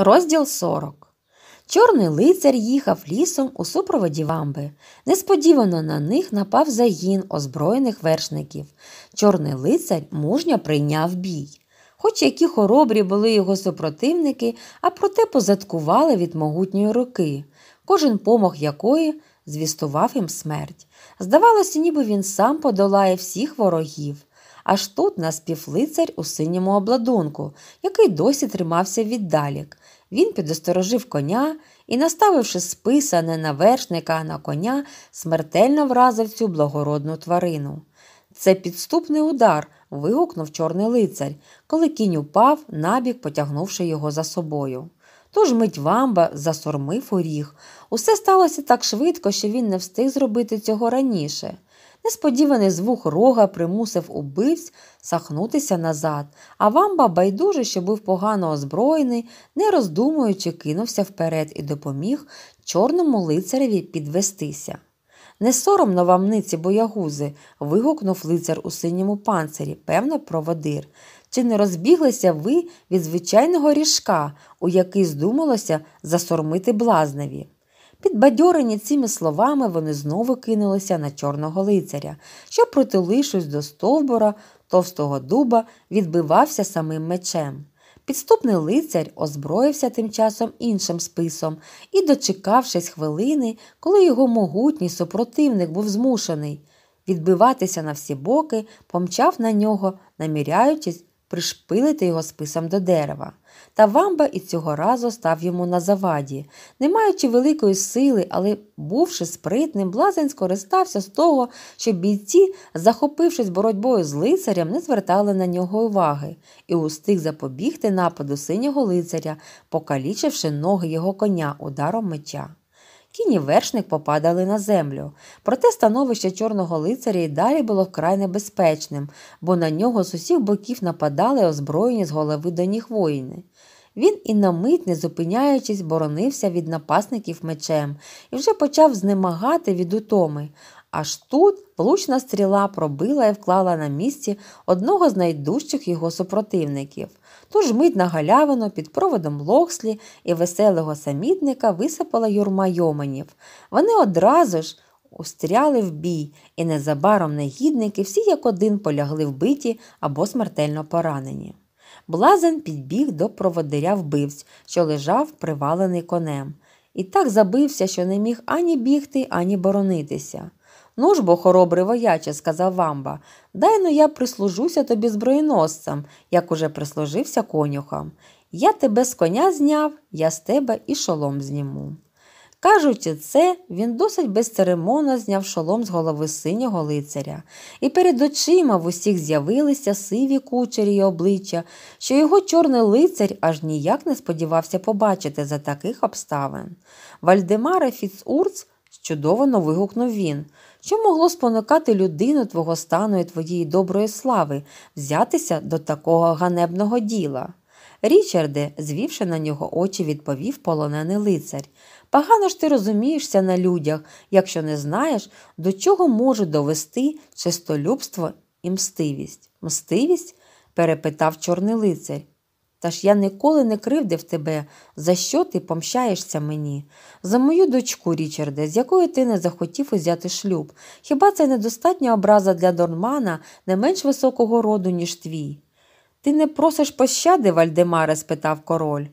Розділ 40. Чорний лицар їхав лісом у супроводі вамби. Несподівано на них напав загін озброєних вершників. Чорний лицар мужньо прийняв бій. Хоч які хоробрі були його супротивники, а проте позадкували від могутньої руки, кожен помог якої звістував їм смерть. Здавалося, ніби він сам подолає всіх ворогів. Аж тут наспів лицар у синьому обладунку, який досі тримався віддалік. Він підосторожив коня і, наставивши списане на вершника, на коня, смертельно вразив цю благородну тварину. Це підступний удар. вигукнув чорний лицар, коли кінь упав, набік потягнувши його за собою. Тож мить вамба засормив у ріг. Усе сталося так швидко, що він не встиг зробити цього раніше. Несподіваний звук рога примусив убивць сахнутися назад, а вамба байдуже, що був погано озброєний, не роздумуючи, кинувся вперед і допоміг чорному лицареві підвестися. Не соромно вам боягузи. вигукнув лицар у синьому панцирі, певно, проводир. Чи не розбіглися ви від звичайного ріжка, у який здумалося засормити блазневі? Підбадьорені цими словами вони знову кинулися на чорного лицаря, що, протилившись до стовбура товстого дуба, відбивався самим мечем. Підступний лицар озброївся тим часом іншим списом і, дочекавшись хвилини, коли його могутній супротивник був змушений відбиватися на всі боки, помчав на нього, наміряючись пришпилити його списом до дерева. Та вамба і цього разу став йому на заваді. Не маючи великої сили, але, бувши спритним, блазень скористався з того, що бійці, захопившись боротьбою з лицарем, не звертали на нього уваги і устиг запобігти нападу синього лицаря, покалічивши ноги його коня ударом меча. Тіні вершник попадали на землю. Проте становище чорного лицаря й далі було вкрай небезпечним, бо на нього з усіх боків нападали озброєні з голови до ніг воїни. Він і на мить, не зупиняючись, боронився від напасників мечем і вже почав знемагати від утоми. Аж тут влучна стріла пробила і вклала на місці одного з найдужчих його супротивників. Тож мить на галявину під проводом локслі і веселого самітника висипала юрма йоманів. Вони одразу ж устряли в бій, і незабаром негідники всі як один полягли вбиті або смертельно поранені. Блазен підбіг до проводиря вбивць, що лежав привалений конем, і так забився, що не міг ані бігти, ані боронитися. Ну ж бо, хоробрий вояче, сказав вамба, дай ну я прислужуся тобі зброєносцем, як уже прислужився конюхам. Я тебе з коня зняв, я з тебе і шолом зніму. Кажучи це, він досить безцеремонно зняв шолом з голови синього лицаря, і перед очима в усіх з'явилися сиві кучері й обличчя, що його чорний лицарь аж ніяк не сподівався побачити за таких обставин. Вальдемара Фіцурц чудовано вигукнув він що могло спонукати людину твого стану і твоєї доброї слави взятися до такого ганебного діла? Річарде, звівши на нього очі, відповів полонений лицар. Погано ж ти розумієшся на людях, якщо не знаєш, до чого може довести чистолюбство і мстивість. Мстивість? перепитав чорний лицар. Та ж я ніколи не кривдив тебе, за що ти помщаєшся мені, за мою дочку, Річарде, з якою ти не захотів узяти шлюб. Хіба це недостатня образа для Дормана не менш високого роду, ніж твій? Ти не просиш пощади, Вальдемаре? спитав король.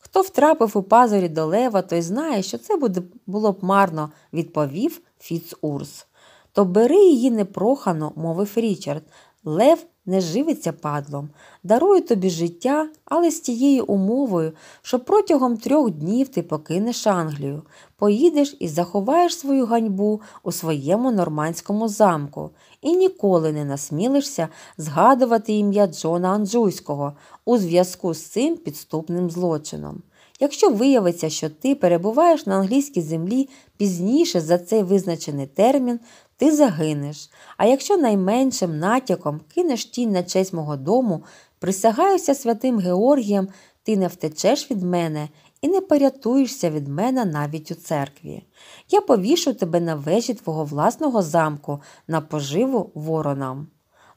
Хто втрапив у пазурі до лева, той знає, що це буде, було б марно, відповів Фіцурс. То бери її непрохано, мовив Річард. Лев не живиться падлом, дарую тобі життя, але з тією умовою, що протягом трьох днів ти покинеш Англію, поїдеш і заховаєш свою ганьбу у своєму нормандському замку і ніколи не насмілишся згадувати ім'я Джона Анджуйського у зв'язку з цим підступним злочином. Якщо виявиться, що ти перебуваєш на англійській землі пізніше за цей визначений термін, ти загинеш. А якщо найменшим натяком кинеш тінь на честь мого дому, присягаюся святим Георгієм, ти не втечеш від мене і не порятуєшся від мене навіть у церкві. Я повішу тебе на вежі твого власного замку, на поживу воронам.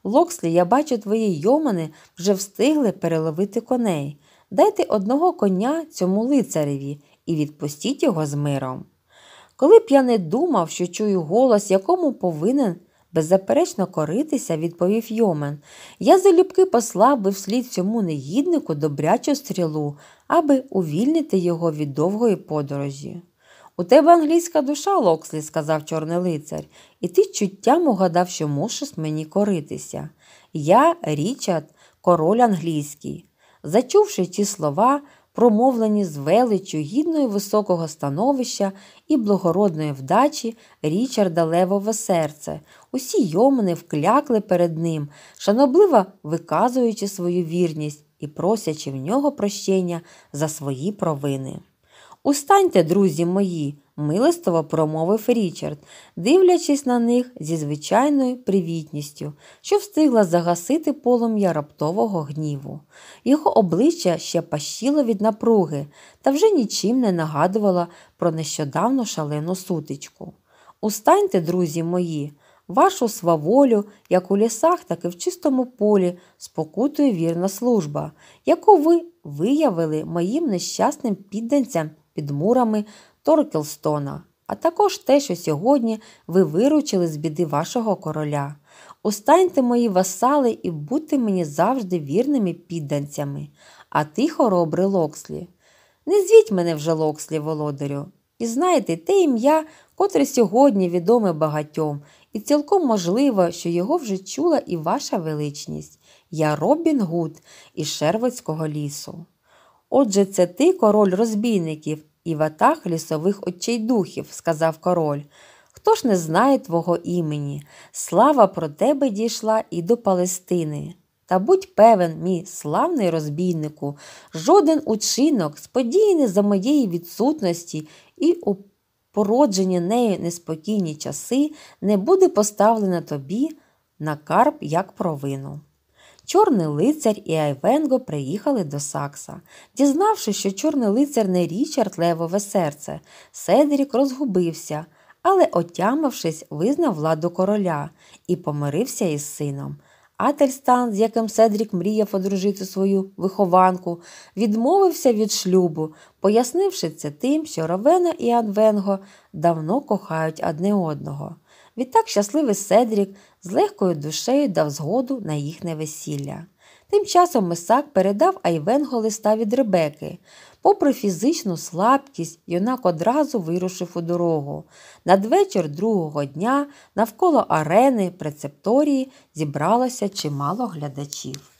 Локслі, я бачу, твої йомани вже встигли переловити коней. Дайте одного коня цьому лицареві і відпустіть його з миром. Коли б я не думав, що чую голос, якому повинен беззаперечно коритися, відповів Йомен. Я залюбки послав би вслід цьому негіднику добрячу стрілу, аби увільнити його від довгої подорожі. У тебе англійська душа, Локслі, сказав Чорний лицар, і ти чуттям угадав, що мусиш мені коритися. Я, Річард, король англійський. Зачувши ті слова, промовлені з величю гідної високого становища і благородної вдачі Річарда Левове серце. Усі йомини вклякли перед ним, шанобливо виказуючи свою вірність і просячи в нього прощення за свої провини. Устаньте, друзі мої, милостиво промовив Річард, дивлячись на них зі звичайною привітністю, що встигла загасити полум'я раптового гніву. Його обличчя ще пащило від напруги та вже нічим не нагадувало про нещодавно шалену сутичку. Устаньте, друзі мої, вашу сваволю, як у лісах, так і в чистому полі, спокутує вірна служба, яку ви виявили моїм нещасним підданцям під мурами Торкелстона, а також те, що сьогодні ви виручили з біди вашого короля. Останьте мої васали і будьте мені завжди вірними підданцями, а ти, хоробрий Локслі. Не звіть мене вже Локслі, володарю, і знайте те ім'я, котре сьогодні відоме багатьом, і цілком можливо, що його вже чула і ваша величність. Я Робін Гуд із Шервоцького лісу. Отже, це ти, король розбійників і ватах лісових очей духів, сказав король. Хто ж не знає твого імені? Слава про тебе дійшла і до Палестини. Та будь певен, мій славний розбійнику, жоден учинок сподійний за моєї відсутності і у породжені нею неспокійні часи, не буде поставлено тобі на карп як провину. Чорний лицар і Айвенго приїхали до Сакса. Дізнавши, що чорний лицар не Річард Левове серце, Седрік розгубився, але, отямившись, визнав владу короля і помирився із сином. Ательстан, з яким Седрік мріяв одружити свою вихованку, відмовився від шлюбу, пояснивши це тим, що Ровена і Анвенго давно кохають одне одного. Відтак щасливий Седрік з легкою душею дав згоду на їхнє весілля. Тим часом Месак передав Айвенго листа від Ребеки. Попри фізичну слабкість, юнак одразу вирушив у дорогу. Надвечір другого дня навколо арени прецепторії зібралося чимало глядачів.